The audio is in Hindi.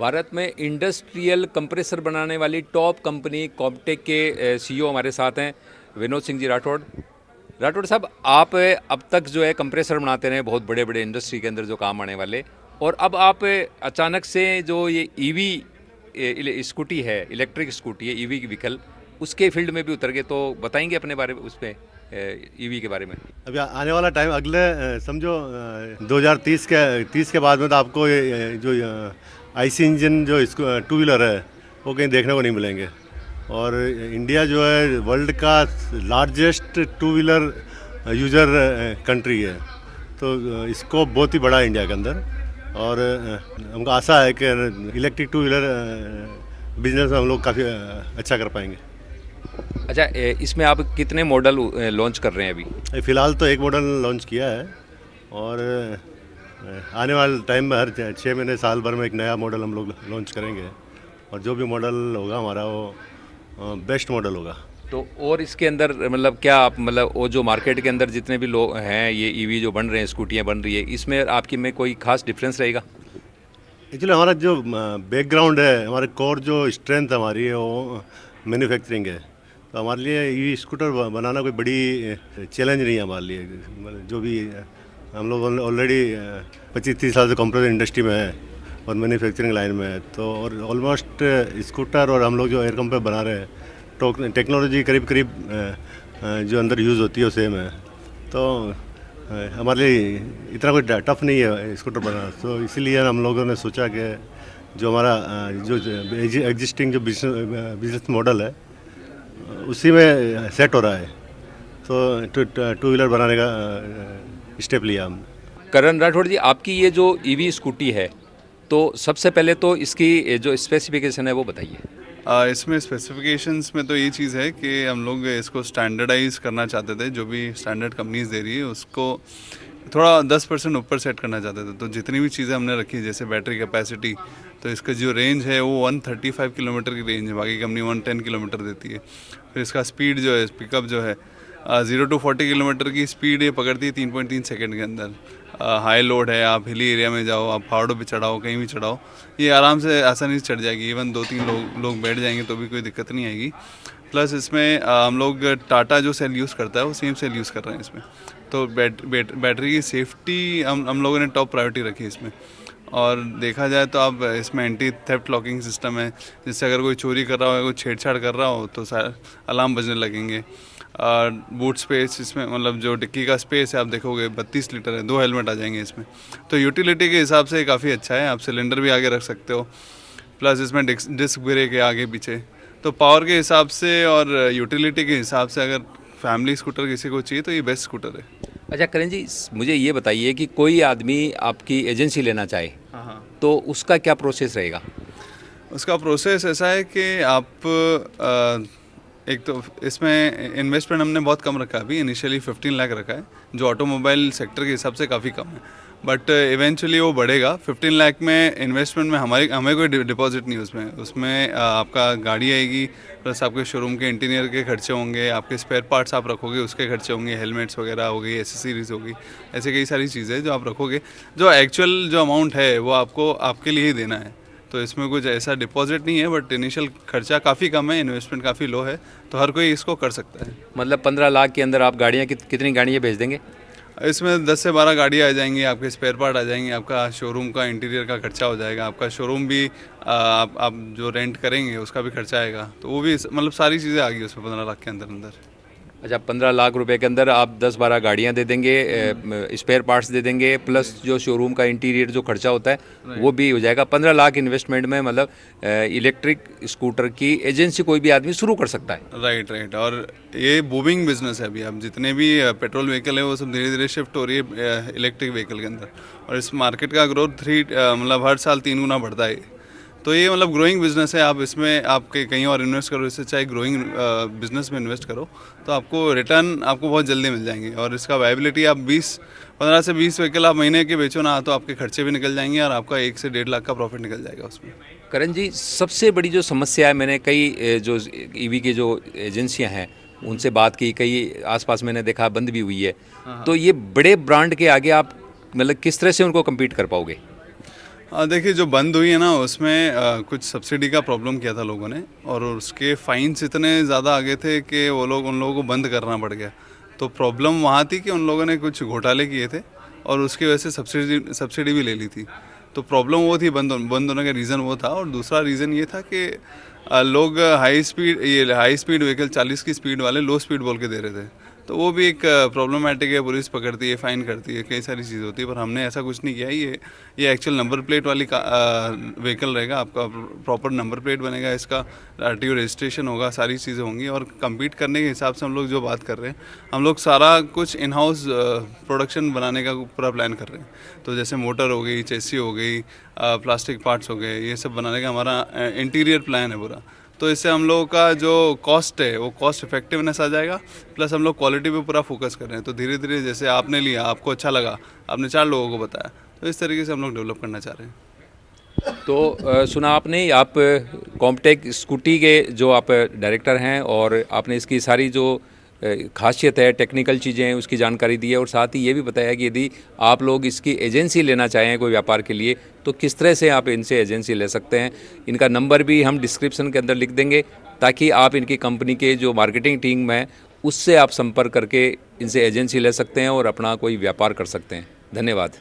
भारत में इंडस्ट्रियल कंप्रेसर बनाने वाली टॉप कंपनी कॉमटेक के सीईओ हमारे साथ हैं विनोद सिंह जी राठौड़ राठौड़ साहब आप अब तक जो है कंप्रेसर बनाते रहे बहुत बड़े बड़े इंडस्ट्री के अंदर जो काम आने वाले और अब आप अचानक से जो ये ईवी e स्कूटी है इलेक्ट्रिक स्कूटी है ईवी e व्हीकल उसके फील्ड में भी उतर गए तो बताएंगे अपने बारे में उस पर ईवी के बारे में अभी आने वाला टाइम अगले समझो 2030 के 30 के बाद में तो आपको जो आईसी इंजन जो इसको टू व्हीलर है वो कहीं देखने को नहीं मिलेंगे और इंडिया जो है वर्ल्ड का largest two wheeler user country है तो इसको बहुत ही बड़ा इंडिया के अंदर और हमको आशा है कि इलेक्ट्रिक टू व्हीलर बिजनेस हम लोग काफ़ी अच्छा कर पाएंगे अच्छा इसमें आप कितने मॉडल लॉन्च कर रहे हैं अभी फिलहाल तो एक मॉडल लॉन्च किया है और आने वाले टाइम में हर छः महीने साल भर में एक नया मॉडल हम लोग लॉन्च करेंगे और जो भी मॉडल होगा हमारा वो बेस्ट मॉडल होगा तो और इसके अंदर मतलब क्या आप मतलब वो जो मार्केट के अंदर जितने भी लोग हैं ये ईवी e जो बन रहे हैं स्कूटियाँ बन रही है इसमें आपकी में कोई खास डिफरेंस रहेगा एक्चुअली हमारा जो बैकग्राउंड है हमारे कोर जो स्ट्रेंथ हमारी है वो मैन्युफैक्चरिंग है तो हमारे लिए ई e स्कूटर बनाना कोई बड़ी चैलेंज नहीं है हमारे लिए मतलब जो भी हम लोग ऑलरेडी पच्चीस तीस साल से कंप्रेसर इंडस्ट्री में है और मैन्युफैक्चरिंग लाइन में है तो और ऑलमोस्ट स्कूटर और हम लोग जो एयर कंपे बना रहे हैं टेक्नोलॉजी तो करीब करीब जो अंदर यूज़ होती है वो सेम है तो हमारे लिए इतना कोई टफ नहीं है स्कूटर बनाना तो इसीलिए हम लोगों ने सोचा कि जो हमारा जो एग्जिस्टिंग जो बिजनेस मॉडल है उसी में सेट हो रहा है तो टू व्हीलर बनाने का स्टेप लिया हमने करण राठौड़ जी आपकी ये जो ईवी e स्कूटी है तो सबसे पहले तो इसकी जो स्पेसिफिकेशन है वो बताइए इसमें स्पेसिफिकेशंस में तो ये चीज़ है कि हम लोग इसको स्टैंडर्डाइज करना चाहते थे जो भी स्टैंडर्ड कंपनीज दे रही है उसको थोड़ा दस परसेंट ऊपर सेट करना चाहते थे तो जितनी भी चीज़ें हमने रखी जैसे बैटरी कैपेसिटी तो इसका जो रेंज है वो 135 किलोमीटर की रेंज है बाकी कंपनी 110 किलोमीटर देती है फिर इसका स्पीड जो है पिकअप जो है ज़ीरो टू फोर्टी किलोमीटर की स्पीड ये पकड़ती है तीन पॉइंट तीन सेकेंड के अंदर हाई लोड है आप हिली एरिया में जाओ आप पहाड़ों पे चढ़ाओ कहीं भी चढ़ाओ ये आराम से आसानी से चढ़ जाएगी इवन दो तीन लोग लोग बैठ जाएंगे तो भी कोई दिक्कत नहीं आएगी प्लस इसमें हम लोग टाटा जो सेल यूज़ करता है वो सेम सेल यूज़ कर रहे हैं इसमें तो बैट, बैट, बैटरी की सेफ्टी हम हम लोगों ने टॉप प्रायोरिटी रखी है इसमें और देखा जाए तो अब इसमें एंटी थेफ्ट लॉकिंग सिस्टम है जिससे अगर कोई चोरी कर रहा हो या कोई छेड़छाड़ कर रहा हो तो अलार्म बजने लगेंगे और बूट स्पेस इसमें मतलब जो डिक्की का स्पेस है आप देखोगे बत्तीस लीटर है दो हेलमेट आ जाएंगे इसमें तो यूटिलिटी के हिसाब से काफ़ी अच्छा है आप सिलेंडर भी आगे रख सकते हो प्लस इसमें डिस्क ब्रेक है आगे पीछे तो पावर के हिसाब से और यूटिलिटी के हिसाब से अगर फैमिली स्कूटर किसी को चाहिए तो ये बेस्ट स्कूटर है अच्छा करण जी मुझे ये बताइए कि कोई आदमी आपकी एजेंसी लेना चाहे हाँ, हाँ। तो उसका क्या प्रोसेस रहेगा उसका प्रोसेस ऐसा है कि आप आ, एक तो इसमें इन्वेस्टमेंट हमने बहुत कम रखा है अभी इनिशियली 15 लाख रखा है जो ऑटोमोबाइल सेक्टर के हिसाब से काफ़ी कम है बट इवेंचुअली uh, वो बढ़ेगा 15 लाख में इन्वेस्टमेंट में हमारी हमें कोई डिपॉजिट नहीं उसमें उसमें uh, आपका गाड़ी आएगी प्लस आपके शोरूम के इंटीरियर के खर्चे होंगे आपके स्पेयर पार्ट्स आप रखोगे उसके खर्चे होंगे हेलमेट्स वगैरह हो गई एसेसरीज होगी ऐसे कई सारी चीज़ें जो आप रखोगे जो एक्चुअल जो अमाउंट है वो आपको आपके लिए ही देना है तो इसमें कुछ ऐसा डिपॉजिट नहीं है बट इनिशियल खर्चा काफ़ी कम है इन्वेस्टमेंट काफ़ी लो है तो हर कोई इसको कर सकता है मतलब पंद्रह लाख के अंदर आप गाड़ियाँ कितनी गाड़ियाँ भेज देंगे इसमें 10 से 12 गाड़ी आ जाएंगी आपके स्पेयर पार्ट आ जाएंगे आपका शोरूम का इंटीरियर का खर्चा हो जाएगा आपका शोरूम भी आ, आप आप जो रेंट करेंगे उसका भी खर्चा आएगा तो वो भी मतलब सारी चीज़ें आ गई उसमें पंद्रह लाख के अंदर अंदर अच्छा पंद्रह लाख रुपए के अंदर आप दस बारह गाड़ियां दे देंगे स्पेयर हम्म। पार्ट्स दे देंगे प्लस जो शोरूम का इंटीरियर जो खर्चा होता है वो भी हो जाएगा पंद्रह लाख इन्वेस्टमेंट में मतलब इलेक्ट्रिक स्कूटर की एजेंसी कोई भी आदमी शुरू कर सकता है राइट राइट और ये बूमिंग बिजनेस है अभी आप जितने भी पेट्रोल व्हीकल है वो सब धीरे धीरे शिफ्ट हो रही है इलेक्ट्रिक व्हीकल के अंदर और इस मार्केट का ग्रोथ थ्री मतलब हर साल तीन गुना बढ़ता है तो ये मतलब ग्रोइंग बिजनेस है आप इसमें आपके कहीं और इन्वेस्ट करो इससे चाहे ग्रोइंग बिजनेस में इन्वेस्ट करो तो आपको रिटर्न आपको बहुत जल्दी मिल जाएंगे और इसका वाइबिलिटी आप 20 पंद्रह से 20 व्हीकल आप महीने के बेचो ना तो आपके खर्चे भी निकल जाएंगे और आपका एक से डेढ़ लाख का प्रॉफिट निकल जाएगा उसमें करण जी सबसे बड़ी जो समस्या है मैंने कई जो ई की जो एजेंसियाँ हैं उनसे बात की कई आसपास मैंने देखा बंद भी हुई है हाँ, हाँ। तो ये बड़े ब्रांड के आगे आप मतलब किस तरह से उनको कम्पीट कर पाओगे हाँ, देखिए जो बंद हुई है ना उसमें आ, कुछ सब्सिडी का प्रॉब्लम किया था लोगों ने और उसके फाइन्स इतने ज़्यादा आ गए थे कि वो लोग उन लोगों को बंद करना पड़ गया तो प्रॉब्लम वहाँ थी कि उन लोगों ने कुछ घोटाले किए थे और उसकी वजह से सब्सिडी सब्सिडी भी ले ली थी तो प्रॉब्लम वो थी बंद बंद होने का रीज़न वो था और दूसरा रीज़न ये था कि लोग हाई स्पीड ये हाई स्पीड व्हीकल चालीस की स्पीड वाले लो स्पीड बोल के दे रहे थे तो वो भी एक प्रॉब्लमेटिक है पुलिस पकड़ती है फ़ाइन करती है कई सारी चीज़ होती है पर हमने ऐसा कुछ नहीं किया ये ये एक्चुअल नंबर प्लेट वाली व्हीकल रहेगा आपका प्रॉपर नंबर प्लेट बनेगा इसका आर रजिस्ट्रेशन होगा सारी चीज़ें होंगी और कम्पीट करने के हिसाब से हम लोग जो बात कर रहे हैं हम लोग सारा कुछ इन हाउस प्रोडक्शन बनाने का पूरा प्लान कर रहे हैं तो जैसे मोटर हो गई चेसी हो गई प्लास्टिक पार्ट्स हो गए ये सब बनाने का हमारा इंटीरियर प्लान है पूरा तो इससे हम लोगों का जो कॉस्ट है वो कॉस्ट इफेक्टिवनेस आ जाएगा प्लस हम लोग क्वालिटी पे पूरा फोकस कर रहे हैं तो धीरे धीरे जैसे आपने लिया आपको अच्छा लगा आपने चार लोगों को बताया तो इस तरीके से हम लोग डेवलप करना चाह रहे हैं तो आ, सुना आपने आप कॉम्पटेक स्कूटी के जो आप डायरेक्टर हैं और आपने इसकी सारी जो खासियत है टेक्निकल चीज़ें हैं उसकी जानकारी दी है और साथ ही ये भी बताया कि यदि आप लोग इसकी एजेंसी लेना चाहें कोई व्यापार के लिए तो किस तरह से आप इनसे एजेंसी ले सकते हैं इनका नंबर भी हम डिस्क्रिप्शन के अंदर लिख देंगे ताकि आप इनकी कंपनी के जो मार्केटिंग टीम है उससे आप संपर्क करके इनसे एजेंसी ले सकते हैं और अपना कोई व्यापार कर सकते हैं धन्यवाद